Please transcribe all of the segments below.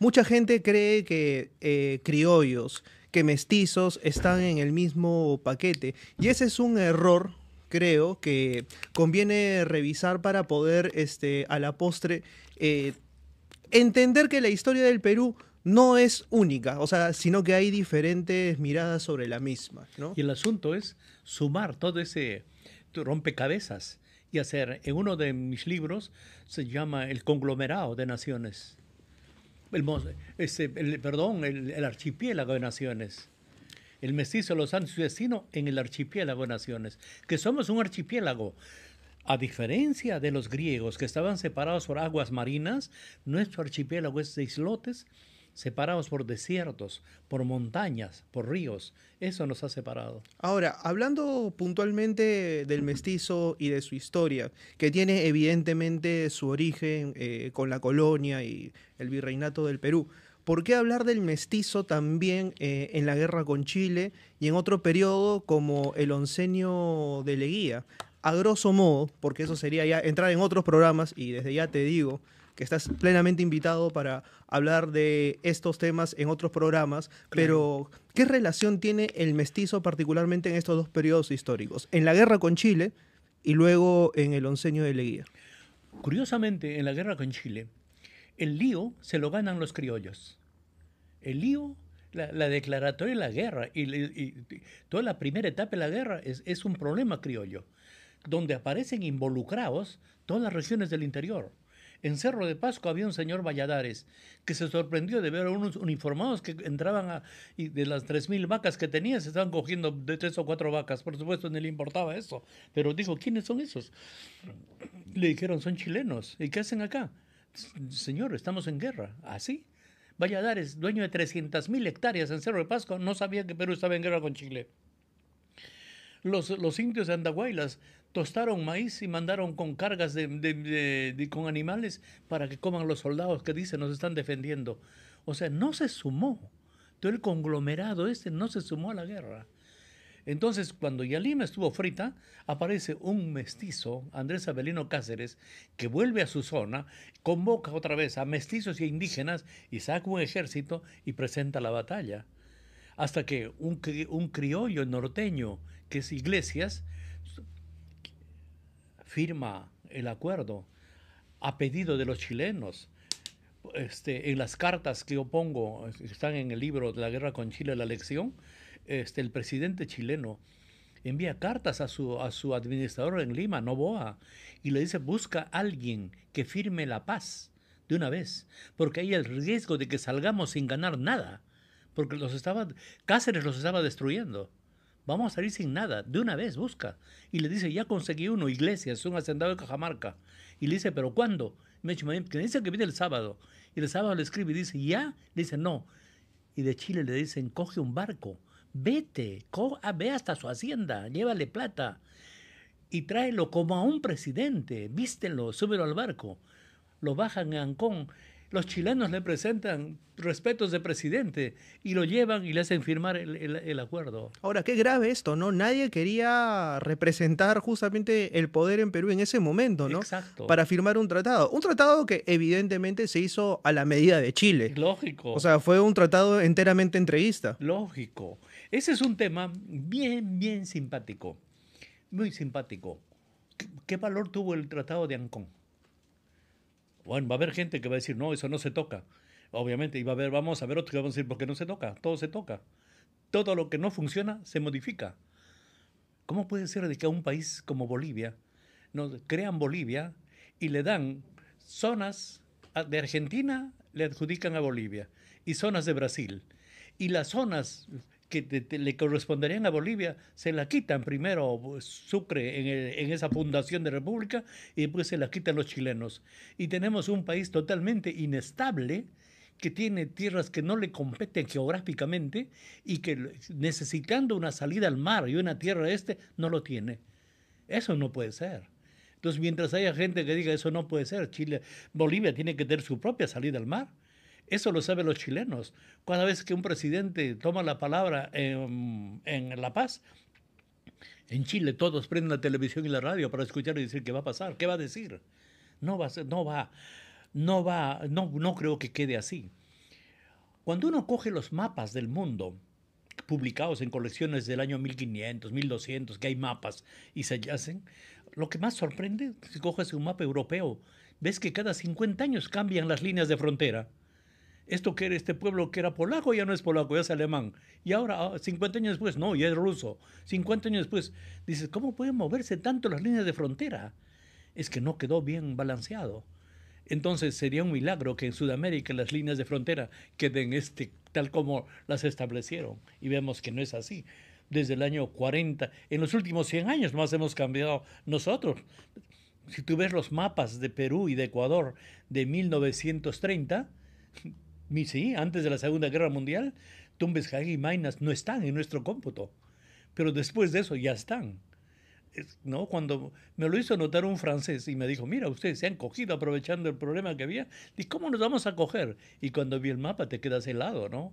Mucha gente cree que eh, criollos, que mestizos están en el mismo paquete. Y ese es un error, creo, que conviene revisar para poder, este, a la postre, eh, entender que la historia del Perú no es única, o sea, sino que hay diferentes miradas sobre la misma. Y el asunto es sumar todo ese rompecabezas y hacer, en uno de mis libros se llama El conglomerado de naciones el, perdón, el, archipiélago de naciones. El mestizo los su destino en el archipiélago de naciones. Que somos un archipiélago. A diferencia de los griegos que estaban separados por aguas marinas, nuestro archipiélago es de islotes separados por desiertos, por montañas, por ríos. Eso nos ha separado. Ahora, hablando puntualmente del mestizo y de su historia, que tiene evidentemente su origen eh, con la colonia y el virreinato del Perú, ¿por qué hablar del mestizo también eh, en la guerra con Chile y en otro periodo como el oncenio de Leguía? A grosso modo, porque eso sería ya entrar en otros programas y desde ya te digo, que estás plenamente invitado para hablar de estos temas en otros programas, pero ¿qué relación tiene el mestizo particularmente en estos dos periodos históricos? En la guerra con Chile y luego en el onceño de Leguía. Curiosamente, en la guerra con Chile, el lío se lo ganan los criollos. El lío la, declaratoria de la guerra y, toda la primera etapa de la guerra es, un problema criollo, donde aparecen involucrados todas las regiones del interior. En Cerro de Pasco había un señor Valladares que se sorprendió de ver a unos uniformados que entraban y de las 3.000 vacas que tenía, se estaban cogiendo de tres o cuatro vacas. Por supuesto, no le importaba eso. Pero dijo, ¿quiénes son esos? Le dijeron, son chilenos. ¿Y qué hacen acá? Señor, estamos en guerra. ¿Así? ¿Ah, sí? Valladares, dueño de 300.000 hectáreas en Cerro de Pasco, no sabía que Perú estaba en guerra con Chile. Los, los, indios de Andahuaylas tostaron maíz y mandaron con cargas de, con animales para que coman los soldados que dicen nos están defendiendo. O sea, no se sumó. Todo el conglomerado este no se sumó a la guerra. Entonces, cuando Yalima estuvo frita, aparece un mestizo, Andrés Abelino Cáceres, que vuelve a su zona, convoca otra vez a mestizos y e indígenas y saca un ejército y presenta la batalla. Hasta que un, un criollo norteño, que es Iglesias, firma el acuerdo a pedido de los chilenos. Este, en las cartas que yo pongo, este, están en el libro de la guerra con Chile, la lección, este, el presidente chileno envía cartas a su, a su administrador en Lima, Novoa, y le dice, busca alguien que firme la paz de una vez, porque hay el riesgo de que salgamos sin ganar nada, porque los estaba, Cáceres los estaba destruyendo. Vamos a salir sin nada. De una vez, busca. Y le dice, ya conseguí uno, es un hacendado de Cajamarca. Y le dice, ¿pero cuándo? Me dice que viene el sábado. Y el sábado le escribe y dice, ¿ya? Le dice, no. Y de Chile le dicen, coge un barco, vete, co ah, ve hasta su hacienda, llévale plata. Y tráelo como a un presidente, vístenlo, súbelo al barco. Lo bajan en Ancón los chilenos le presentan respetos de presidente y lo llevan y le hacen firmar el, acuerdo. Ahora, qué grave esto, ¿no? Nadie quería representar justamente el poder en Perú en ese momento, ¿no? Exacto. Para firmar un tratado. Un tratado que evidentemente se hizo a la medida de Chile. Lógico. O sea, fue un tratado enteramente entrevista. Lógico. Ese es un tema bien, bien simpático. Muy simpático. ¿Qué, qué valor tuvo el tratado de Ancón? Bueno, va a haber gente que va a decir, no, eso no se toca. Obviamente, y va a haber, vamos a ver otros que van a decir, porque no se toca, todo se toca. Todo lo que no funciona se modifica. ¿Cómo puede ser de que a un país como Bolivia, no crean Bolivia y le dan zonas de Argentina, le adjudican a Bolivia, y zonas de Brasil? Y las zonas que le corresponderían a Bolivia, se la quitan primero pues, Sucre en, esa fundación de república y después se la quitan los chilenos. Y tenemos un país totalmente inestable que tiene tierras que no le competen geográficamente y que necesitando una salida al mar y una tierra este, no lo tiene. Eso no puede ser. Entonces, mientras haya gente que diga eso no puede ser, Chile, Bolivia tiene que tener su propia salida al mar eso lo saben los chilenos. Cada vez que un presidente toma la palabra en, La Paz, en Chile todos prenden la televisión y la radio para escuchar y decir qué va a pasar, qué va a decir. No va, a ser, no va, no va, no, no creo que quede así. Cuando uno coge los mapas del mundo publicados en colecciones del año 1500, 1200, que hay mapas y se hacen, lo que más sorprende, si coges un mapa europeo, ves que cada 50 años cambian las líneas de frontera esto que era este pueblo que era polaco ya no es polaco, ya es alemán. Y ahora, 50 ah, años después, no, ya es ruso. 50 años después, dices, ¿cómo pueden moverse tanto las líneas de frontera? Es que no quedó bien balanceado. Entonces sería un milagro que en Sudamérica las líneas de frontera queden este, tal como las establecieron. Y vemos que no es así. Desde el año 40, en los últimos 100 años más hemos cambiado nosotros. Si tú ves los mapas de Perú y de Ecuador de 1930, sí, antes de la Segunda Guerra Mundial, Tumbes, Hague y Mainas no están en nuestro cómputo, pero después de eso ya están. ¿no? Cuando me lo hizo notar un francés y me dijo, mira, ustedes se han cogido aprovechando el problema que había, ¿y cómo nos vamos a coger? Y cuando vi el mapa te quedas helado, ¿no?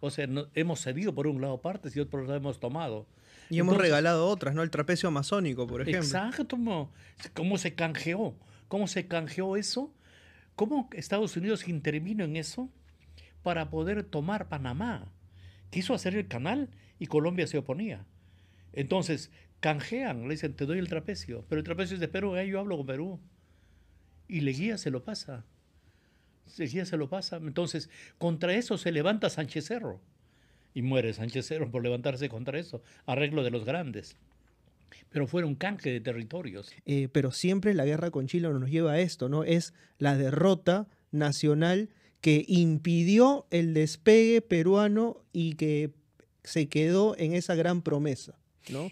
O sea, hemos cedido por un lado partes y otro lado hemos tomado. Y hemos regalado otras, ¿no? El trapecio amazónico, por ejemplo. Exacto. ¿Cómo se canjeó? ¿Cómo se canjeó eso? ¿Cómo Estados Unidos intervino en eso? para poder tomar Panamá. Quiso hacer el canal y Colombia se oponía. Entonces, canjean, le dicen, te doy el trapecio, pero el trapecio es de Perú, yo hablo con Perú. Y Leguía se lo pasa. Leguía se lo pasa. Entonces, contra eso se levanta Sánchez Cerro. Y muere Sánchez Cerro por levantarse contra eso. Arreglo de los grandes. Pero un canje de territorios. Eh, pero siempre la guerra con Chile nos lleva a esto, ¿no? Es la derrota nacional que impidió el despegue peruano y que se quedó en esa gran promesa, ¿no?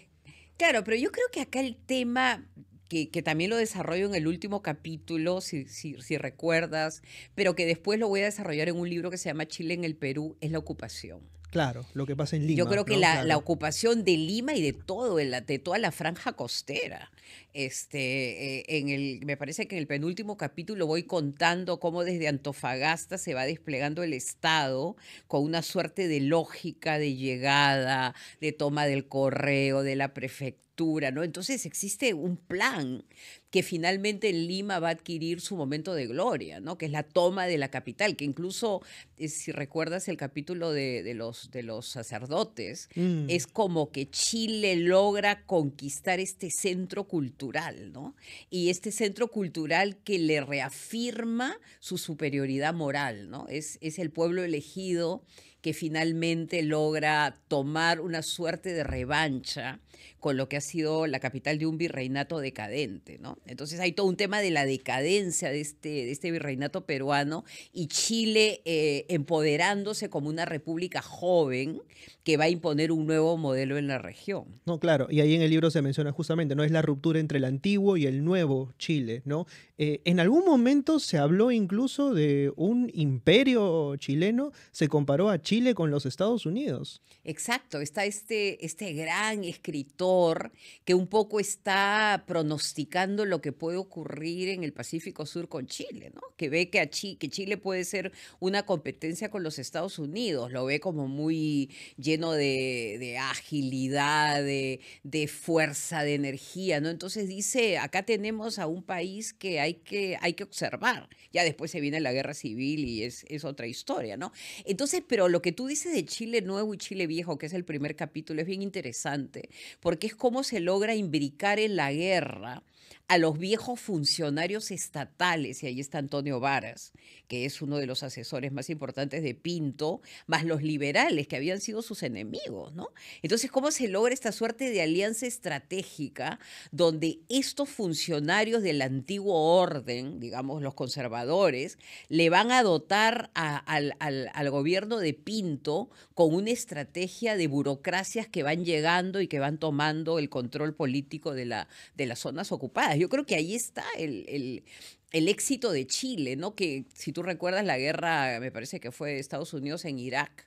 Claro, pero yo creo que acá el tema que, también lo desarrollo en el último capítulo, si, si, si, recuerdas, pero que después lo voy a desarrollar en un libro que se llama Chile en el Perú, es la ocupación. Claro, lo que pasa en Lima. Yo creo que la, ocupación de Lima y de todo, de toda la franja costera. Este, eh, en el, me parece que en el penúltimo capítulo voy contando cómo desde Antofagasta se va desplegando el Estado con una suerte de lógica de llegada, de toma del correo, de la prefectura ¿no? Entonces existe un plan que finalmente Lima va a adquirir su momento de gloria, ¿no? Que es la toma de la capital, que incluso, eh, si recuerdas el capítulo de, los, sacerdotes, mm. es como que Chile logra conquistar este centro cultural, ¿no? Y este centro cultural que le reafirma su superioridad moral, ¿no? es el pueblo elegido que finalmente logra tomar una suerte de revancha con lo que ha sido la capital de un virreinato decadente, ¿no? Entonces hay todo un tema de la decadencia de este, de este virreinato peruano y Chile eh, empoderándose como una república joven que va a imponer un nuevo modelo en la región. No, claro, y ahí en el libro se menciona justamente, ¿no? Es la ruptura entre el antiguo y el nuevo Chile, ¿no? Eh, en algún momento se habló incluso de un imperio chileno, se comparó a Chile con los Estados Unidos. Exacto, está este, este gran escritor que un poco está pronosticando lo que puede ocurrir en el Pacífico Sur con Chile, ¿no? Que ve que, a Chile puede ser una competencia con los Estados Unidos, lo ve como muy lleno de, agilidad, de, fuerza, de energía, ¿no? Entonces dice, acá tenemos a un país que hay que, hay que observar. Ya después se viene la guerra civil y es, es otra historia, ¿no? Entonces, pero lo que que tú dices de Chile Nuevo y Chile Viejo, que es el primer capítulo, es bien interesante, porque es cómo se logra imbricar en la guerra a los viejos funcionarios estatales, y ahí está Antonio Varas, que es uno de los asesores más importantes de Pinto, más los liberales, que habían sido sus enemigos, ¿no? Entonces, ¿cómo se logra esta suerte de alianza estratégica donde estos funcionarios del antiguo orden, digamos los conservadores, le van a dotar al, gobierno de Pinto con una estrategia de burocracias que van llegando y que van tomando el control político de, la, de las zonas ocupadas? Yo creo que ahí está el, éxito de Chile, ¿no? Que si tú recuerdas la guerra, me parece que fue Estados Unidos en Irak.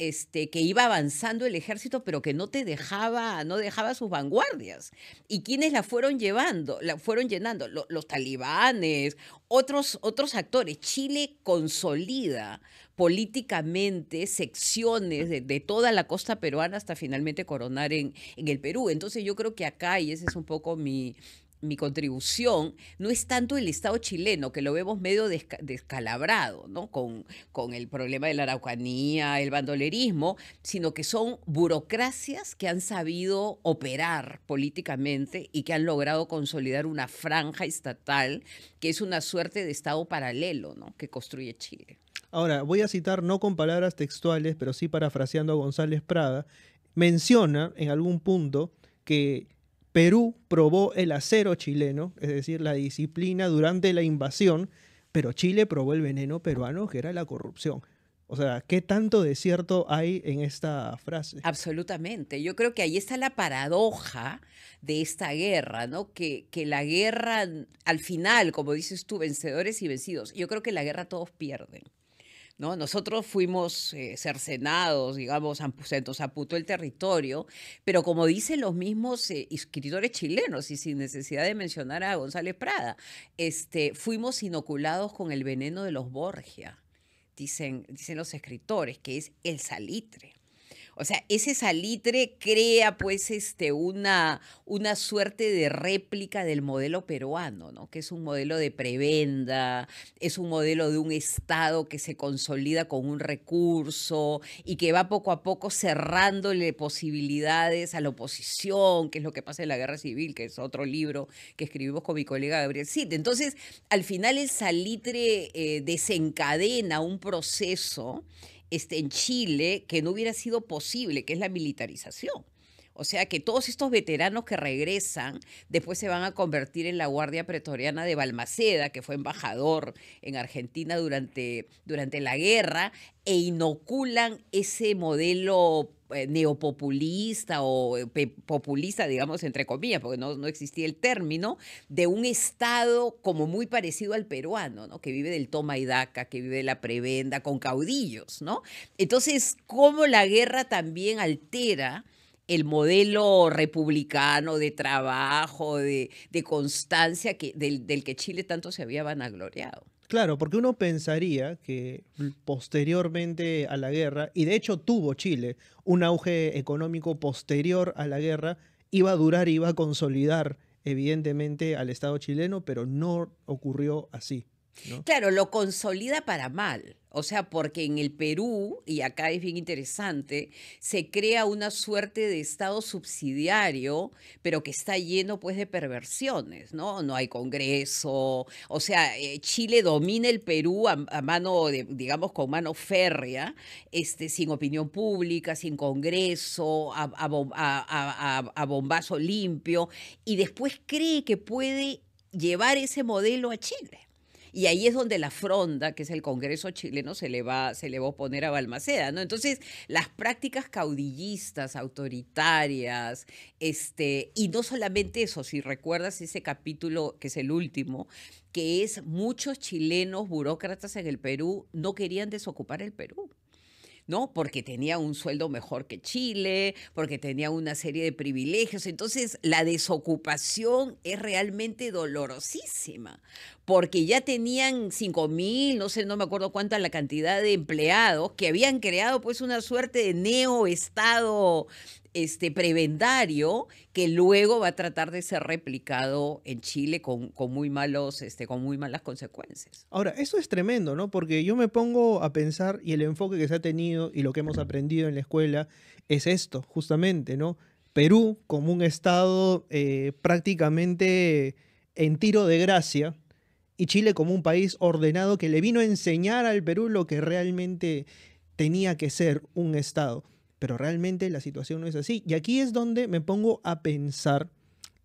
Este, que iba avanzando el ejército, pero que no te dejaba, no dejaba sus vanguardias. ¿Y quiénes la fueron llevando? La fueron llenando. Los, talibanes, otros, otros actores. Chile consolida políticamente secciones de, toda la costa peruana hasta finalmente coronar en, en el Perú. Entonces yo creo que acá, y ese es un poco mi, mi contribución no es tanto el Estado chileno, que lo vemos medio descalabrado, ¿no? Con, con el problema de la araucanía, el bandolerismo, sino que son burocracias que han sabido operar políticamente y que han logrado consolidar una franja estatal que es una suerte de Estado paralelo, ¿no? Que construye Chile. Ahora, voy a citar no con palabras textuales, pero sí parafraseando a González Prada, menciona en algún punto que Perú probó el acero chileno, es decir, la disciplina durante la invasión, pero Chile probó el veneno peruano, que era la corrupción. O sea, ¿qué tanto de cierto hay en esta frase? Absolutamente. Yo creo que ahí está la paradoja de esta guerra, ¿no? Que, que la guerra, al final, como dices tú, vencedores y vencidos, yo creo que la guerra todos pierden. Nosotros fuimos eh, cercenados, digamos, se nos amputó el territorio, pero como dicen los mismos eh, escritores chilenos, y sin necesidad de mencionar a González Prada, este, fuimos inoculados con el veneno de los Borgia, dicen, dicen los escritores, que es el salitre. O sea, ese salitre crea pues este, una, una suerte de réplica del modelo peruano, ¿no? que es un modelo de prebenda, es un modelo de un Estado que se consolida con un recurso y que va poco a poco cerrándole posibilidades a la oposición, que es lo que pasa en la guerra civil, que es otro libro que escribimos con mi colega Gabriel Sí, Entonces, al final el salitre eh, desencadena un proceso este, en Chile que no hubiera sido posible, que es la militarización. O sea que todos estos veteranos que regresan después se van a convertir en la Guardia Pretoriana de Balmaceda, que fue embajador en Argentina durante, durante la guerra, e inoculan ese modelo eh, neopopulista o eh, populista, digamos, entre comillas, porque no, existía el término, de un Estado como muy parecido al peruano, ¿no? Que vive del toma y daca, que vive de la prebenda, con caudillos, ¿no? Entonces, cómo la guerra también altera el modelo republicano de trabajo, de, constancia que, del, del que Chile tanto se había vanagloriado. Claro, porque uno pensaría que posteriormente a la guerra, y de hecho tuvo Chile un auge económico posterior a la guerra, iba a durar, iba a consolidar evidentemente al Estado chileno, pero no ocurrió así. Claro, lo consolida para mal. O sea, porque en el Perú, y acá es bien interesante, se crea una suerte de Estado subsidiario, pero que está lleno pues de perversiones, ¿no? No hay Congreso, o sea, eh, Chile domina el Perú a, mano, de, digamos, con mano férrea, este, sin opinión pública, sin Congreso, a bombazo limpio, y después cree que puede llevar ese modelo a Chile y ahí es donde la fronda, que es el Congreso chileno, se le va, se le va a poner a Balmaceda, ¿no? Entonces, las prácticas caudillistas, autoritarias, este, y no solamente eso, si recuerdas ese capítulo, que es el último, que es muchos chilenos burócratas en el Perú no querían desocupar el Perú. ¿no? Porque tenía un sueldo mejor que Chile, porque tenía una serie de privilegios. Entonces, la desocupación es realmente dolorosísima, porque ya tenían 5 mil, no sé, no me acuerdo cuánta la cantidad de empleados que habían creado pues una suerte de neo-estado este prebendario que luego va a tratar de ser replicado en Chile con, muy malos, este, con muy malas consecuencias. Ahora, eso es tremendo, ¿no? Porque yo me pongo a pensar y el enfoque que se ha tenido y lo que hemos aprendido en la escuela es esto, justamente, ¿no? Perú como un estado eh, prácticamente en tiro de gracia, y Chile como un país ordenado que le vino a enseñar al Perú lo que realmente tenía que ser un Estado pero realmente la situación no es así. Y aquí es donde me pongo a pensar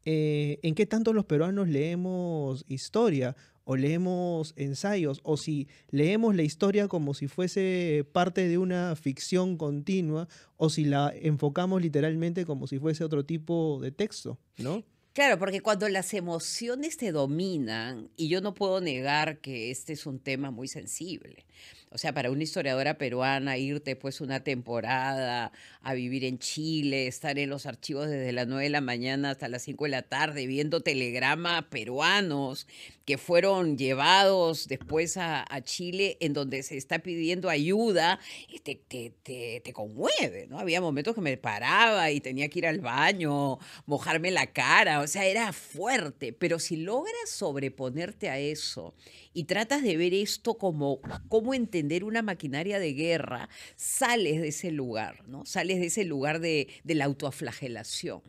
eh, en qué tanto los peruanos leemos historia o leemos ensayos o si leemos la historia como si fuese parte de una ficción continua o si la enfocamos literalmente como si fuese otro tipo de texto, ¿no? Claro, porque cuando las emociones te dominan, y yo no puedo negar que este es un tema muy sensible, o sea, para una historiadora peruana irte pues una temporada a vivir en Chile, estar en los archivos desde las 9 de la mañana hasta las 5 de la tarde viendo telegramas peruanos que fueron llevados después a, Chile, en donde se está pidiendo ayuda, este te, te, te, conmueve, ¿no? Había momentos que me paraba y tenía que ir al baño, mojarme la cara, o sea, era fuerte, pero si logras sobreponerte a eso y tratas de ver esto como cómo entender una maquinaria de guerra, sales de ese lugar, ¿no? Sales de ese lugar de, de la autoaflagelación.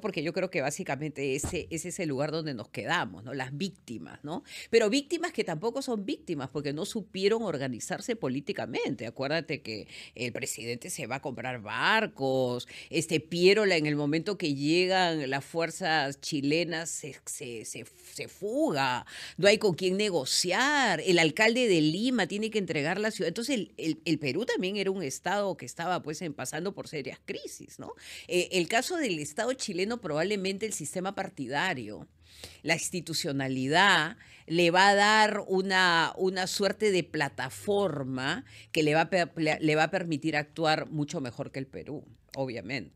Porque yo creo que básicamente ese, es el lugar donde nos quedamos, ¿no? Las víctimas, ¿no? Pero víctimas que tampoco son víctimas porque no supieron organizarse políticamente. Acuérdate que el presidente se va a comprar barcos, este Pierola en el momento que llegan las fuerzas chilenas se, fuga, no hay con quién negociar, el alcalde de Lima tiene que entregar la ciudad. Entonces el, Perú también era un estado que estaba pues en, pasando por serias crisis, ¿no? Eh, el caso del estado chileno probablemente el sistema partidario, la institucionalidad, le va a dar una, suerte de plataforma que le va a permitir actuar mucho mejor que el Perú, obviamente.